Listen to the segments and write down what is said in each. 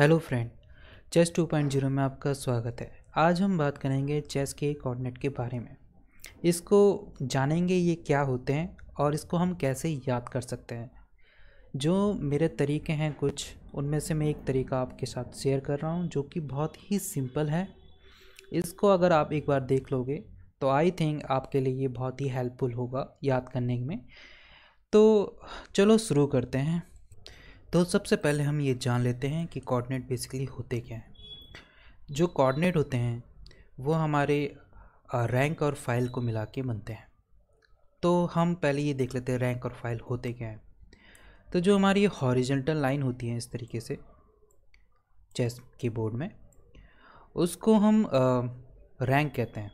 hello friend chess 2.0 में आपका स्वागत है आज हम बात करेंगे चेस के कोऑर्डिनेट के बारे में इसको जानेंगे ये क्या होते हैं और इसको हम कैसे याद कर सकते हैं जो मेरे तरीके हैं कुछ उनमें से मैं एक तरीका आपके साथ शेयर कर रहा हूँ जो कि बहुत ही सिंपल है इसको अगर आप एक बार देख लोगे तो आई थिंक आपके लिए ये बहुत ही हेल्पफुल होगा याद करने में तो चलो शुरू करते हैं तो सबसे पहले हम ये जान लेते हैं कि कोऑर्डिनेट बेसिकली होते क्या हैं जो कोऑर्डिनेट होते हैं वो हमारे रैंक और फाइल को मिला के बनते हैं तो हम पहले ये देख लेते हैं रैंक और फाइल होते क्या हैं तो जो हमारी हॉरिजेंटल लाइन होती है इस तरीके से चेस कीबोर्ड में उसको हम रैंक कहते हैं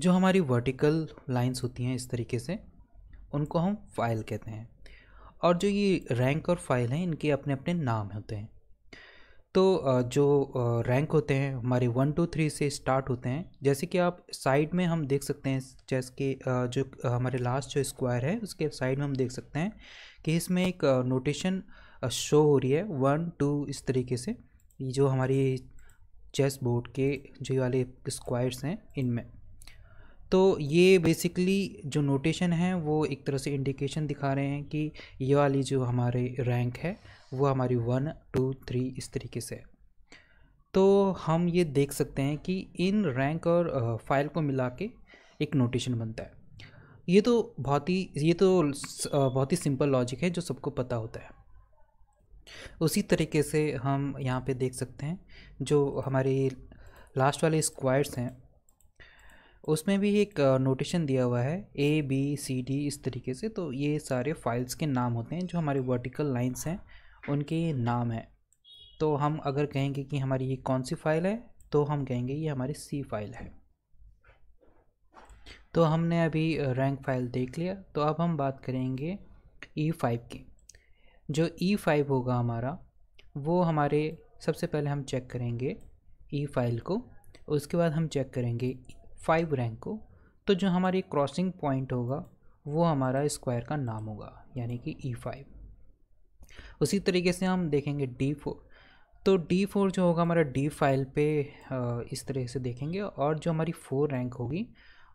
जो हमारी वर्टिकल लाइंस होती हैं इस तरीके से उनको हम फाइल कहते हैं और जो ये रैंक और फाइल हैं इनके अपने अपने नाम होते हैं तो जो रैंक होते हैं हमारे वन टू थ्री से स्टार्ट होते हैं जैसे कि आप साइड में हम देख सकते हैं चेस के जो हमारे लास्ट जो स्क्वायर है उसके साइड में हम देख सकते हैं कि इसमें एक नोटेशन शो हो रही है वन टू इस तरीके से जो हमारी चेस बोर्ड के जो वाले स्क्वायर्स हैं इनमें तो ये बेसिकली जो नोटेशन है वो एक तरह से इंडिकेशन दिखा रहे हैं कि ये वाली जो हमारे रैंक है वो हमारी वन टू थ्री इस तरीके से है तो हम ये देख सकते हैं कि इन रैंक और फाइल को मिला के एक नोटेशन बनता है ये तो बहुत ही ये तो बहुत ही सिंपल लॉजिक है जो सबको पता होता है उसी तरीके से हम यहाँ पे देख सकते हैं जो हमारे लास्ट वाले स्क्वायर्स हैं उसमें भी एक नोटेशन दिया हुआ है ए बी सी डी इस तरीके से तो ये सारे फाइल्स के नाम होते हैं जो हमारे वर्टिकल लाइंस हैं उनके नाम हैं तो हम अगर कहेंगे कि हमारी ये कौन सी फाइल है तो हम कहेंगे ये हमारी सी फाइल है तो हमने अभी रैंक फाइल देख लिया तो अब हम बात करेंगे ई e फाइव की जो ई e फाइव होगा हमारा वो हमारे सबसे पहले हम चेक करेंगे ई e फाइल को उसके बाद हम चेक करेंगे फाइव रैंक को तो जो हमारी क्रॉसिंग पॉइंट होगा वो हमारा स्क्वायर का नाम होगा यानी कि ई e फाइव उसी तरीके से हम देखेंगे डी फोर तो डी फोर जो होगा हमारा डी फाइल पे इस तरह से देखेंगे और जो हमारी फोर रैंक होगी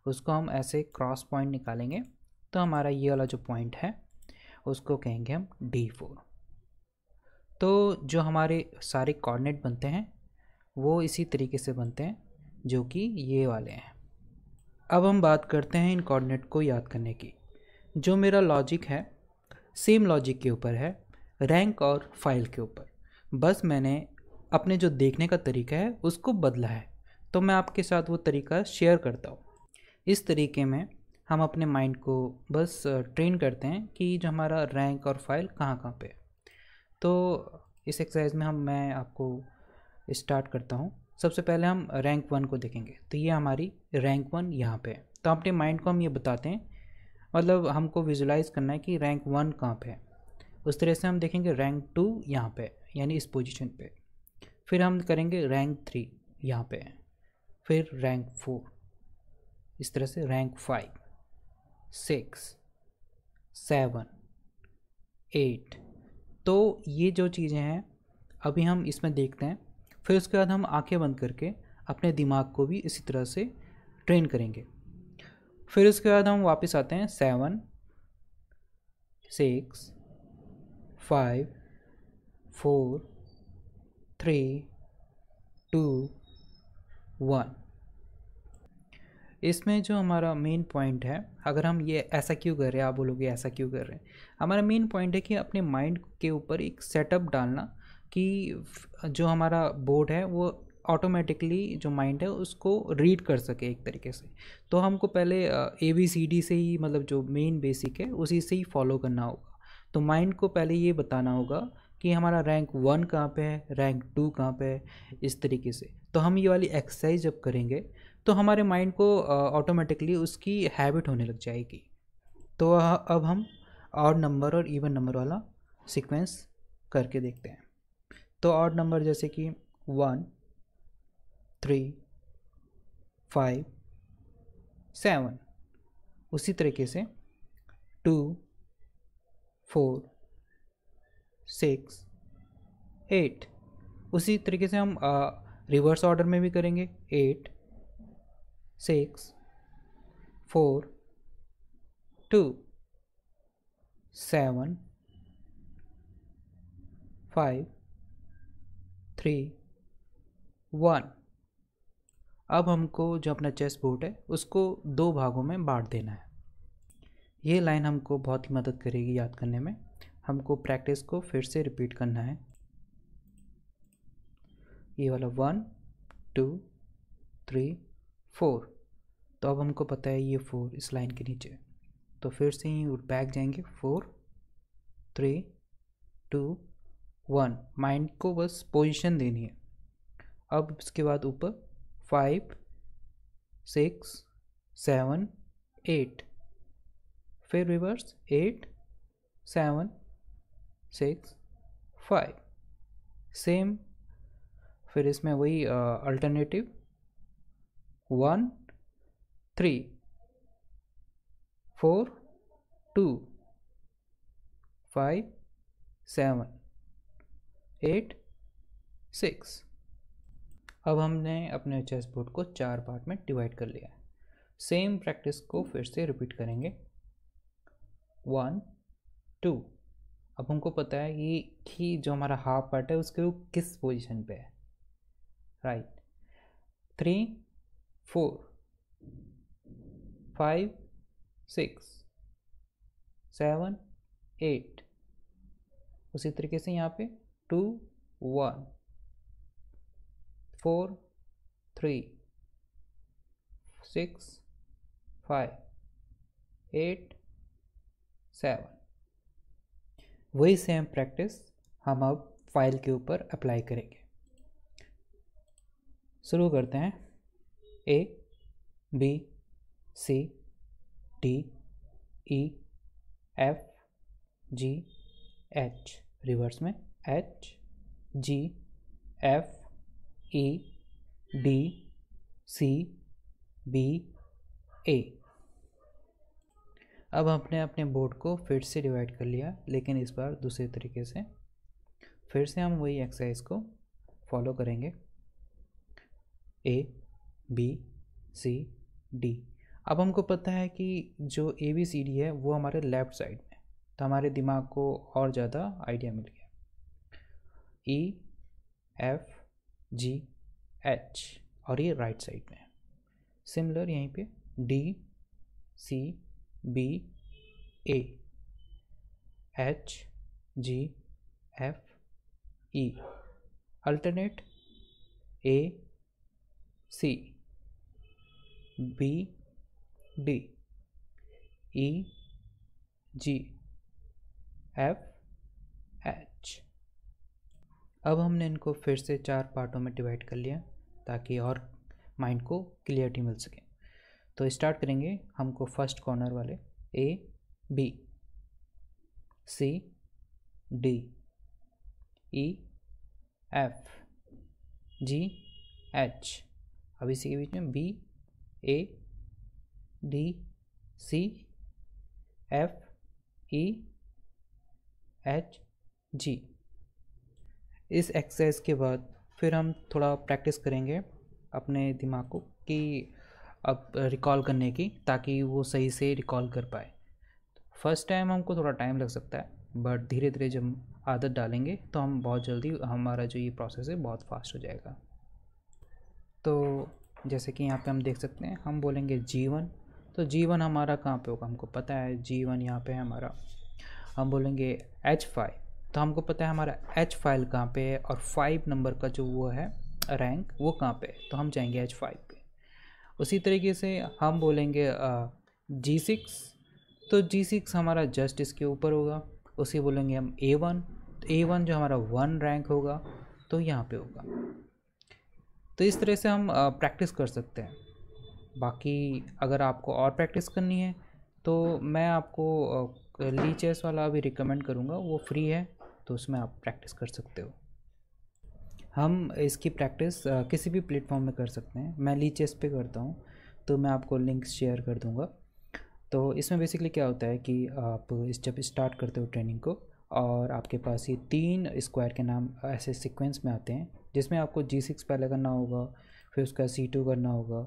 उसको हम ऐसे क्रॉस पॉइंट निकालेंगे तो हमारा ये वाला जो पॉइंट है उसको कहेंगे हम डी फोर तो जो हमारे सारे कॉर्डिनेट बनते हैं वो इसी तरीके से बनते हैं जो कि ये वाले हैं अब हम बात करते हैं इन कोऑर्डिनेट को याद करने की जो मेरा लॉजिक है सेम लॉजिक के ऊपर है रैंक और फाइल के ऊपर बस मैंने अपने जो देखने का तरीका है उसको बदला है तो मैं आपके साथ वो तरीका शेयर करता हूँ इस तरीके में हम अपने माइंड को बस ट्रेन करते हैं कि जो हमारा रैंक और फाइल कहाँ कहाँ पे है तो इस एक्सरसाइज में हम मैं आपको स्टार्ट करता हूँ सबसे पहले हम रैंक वन को देखेंगे तो ये हमारी रैंक वन यहाँ पे तो अपने माइंड को हम ये बताते हैं मतलब हमको विजुलाइज़ करना है कि रैंक वन कहाँ पे है उस तरह से हम देखेंगे रैंक टू यहाँ पे यानी इस पोजीशन पे फिर हम करेंगे रैंक थ्री यहाँ पे फिर रैंक फोर इस तरह से rank five six seven eight तो ये जो चीज़ें हैं अभी हम इसमें देखते हैं फिर उसके बाद हम आंखें बंद करके अपने दिमाग को भी इसी तरह से ट्रेन करेंगे फिर उसके बाद हम वापस आते हैं seven six five four three two one इसमें जो हमारा मेन पॉइंट है अगर हम ये ऐसा क्यों कर रहे हैं आप बोलोगे ऐसा क्यों कर रहे हैं हमारा मेन पॉइंट है कि अपने माइंड के ऊपर एक सेटअप डालना कि जो हमारा बोर्ड है वो ऑटोमेटिकली जो माइंड है उसको रीड कर सके एक तरीके से तो हमको पहले ए बी सी डी से ही मतलब जो मेन बेसिक है उसी से ही फॉलो करना होगा तो माइंड को पहले ये बताना होगा कि हमारा रैंक वन कहाँ पे है रैंक टू कहाँ पे है इस तरीके से तो हम ये वाली एक्सरसाइज जब करेंगे तो हमारे माइंड को ऑटोमेटिकली उसकी हैबिट होने लग जाएगी तो अब हम और नंबर और इवन नंबर वाला सीक्वेंस करके देखते हैं तो ऑड नंबर जैसे कि वन थ्री फाइव सेवन उसी तरीके से टू फोर सिक्स एट उसी तरीके से हम रिवर्स ऑर्डर में भी करेंगे eight six four two seven five three one अब हमको जो अपना चेस बोर्ड है उसको दो भागों में बांट देना है ये लाइन हमको बहुत ही मदद करेगी याद करने में हमको प्रैक्टिस को फिर से रिपीट करना है ये वाला वन टू थ्री फोर तो अब हमको पता है ये फोर इस लाइन के नीचे तो फिर से ही बैक जाएंगे four three two one mind को बस पोजीशन देनी है अब इसके बाद ऊपर फाइव सिक्स सेवन एट फिर reverse eight seven six five same फिर इसमें वही alternative one three four two five seven eight six अब हमने अपने चेस बोर्ड को चार पार्ट में डिवाइड कर लिया है सेम प्रैक्टिस को फिर से रिपीट करेंगे वन टू अब हमको पता है कि की जो हमारा हाफ पार्ट है उसके वो किस पोजीशन पे है right three four five six seven eight उसी तरीके से यहाँ पे two one four three six five eight seven वही सेम प्रैक्टिस हम अब फाइल के ऊपर अप्लाई करेंगे शुरू करते हैं A B C D E F G H reverse में H G F E D C B A अब हमने अपने बोर्ड को फिर से डिवाइड कर लिया लेकिन इस बार दूसरे तरीके से फिर से हम वही एक्सरसाइज को फॉलो करेंगे ए बी सी डी अब हमको पता है कि जो ए बी सी डी है वो हमारे लेफ़्ट साइड में तो हमारे दिमाग को और ज़्यादा आइडिया मिल गया ई एफ जी एच और ये राइट साइड में सिमिलर यहीं पे D C B A H G F E alternate A C B D E G F अब हमने इनको फिर से चार पार्टों में डिवाइड कर लिया ताकि और माइंड को क्लियरिटी मिल सके तो स्टार्ट करेंगे हमको फर्स्ट कॉर्नर वाले A B C D E F G H अब इसी के बीच में B A D C F E H G इस एक्सरसाइज के बाद फिर हम थोड़ा प्रैक्टिस करेंगे अपने दिमाग को कि अब रिकॉल करने की ताकि वो सही से रिकॉल कर पाए फर्स्ट टाइम हमको थोड़ा टाइम लग सकता है बट धीरे धीरे जब आदत डालेंगे तो हम बहुत जल्दी हमारा जो ये प्रोसेस है बहुत फास्ट हो जाएगा तो जैसे कि यहाँ पे हम देख सकते हैं हम बोलेंगे जीवन तो जीवन हमारा कहाँ पे होगा हमको पता है जीवन यहाँ पे है हमारा हम बोलेंगे एच फाइव तो हमको पता है हमारा एच फाइल कहाँ पे है और फाइव नंबर का जो वो है रैंक वो कहाँ पे है तो हम जाएंगे एच फाइव पे उसी तरीके से हम बोलेंगे जी सिक्स तो जी सिक्स हमारा जस्ट इसके ऊपर होगा उसे बोलेंगे हम ए वन तो ए वन जो हमारा वन रैंक होगा तो यहाँ पे होगा तो इस तरह से हम प्रैक्टिस कर सकते हैं बाकी अगर आपको और प्रैक्टिस करनी है तो मैं आपको लीचेस वाला अभी रिकमेंड करूँगा वो फ्री है तो उसमें आप प्रैक्टिस कर सकते हो हम इसकी प्रैक्टिस किसी भी प्लेटफॉर्म में कर सकते हैं मैं ली चेस पे करता हूँ तो मैं आपको लिंक शेयर कर दूँगा तो इसमें बेसिकली क्या होता है कि आप इस जब स्टार्ट करते हो ट्रेनिंग को और आपके पास ये तीन स्क्वायर के नाम ऐसे सीक्वेंस में आते हैं जिसमें आपको जी सिक्स पहले करना होगा फिर उसका सी टू करना होगा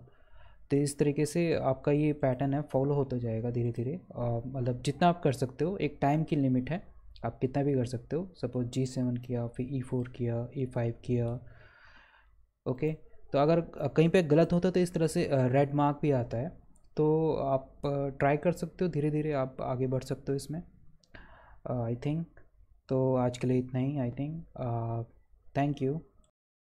तो इस तरीके से आपका ये पैटर्न है फॉलो होता जाएगा धीरे धीरे मतलब जितना आप कर सकते हो एक टाइम की लिमिट है आप कितना भी कर सकते हो सपोज जी सेवन किया फिर ई e फोर किया ई e फाइव किया ओके तो अगर कहीं पे गलत होता तो इस तरह से रेड मार्क भी आता है तो आप ट्राई कर सकते हो धीरे धीरे आप आगे बढ़ सकते हो इसमें आई थिंक तो आज के लिए इतना ही आई थिंक थैंक यू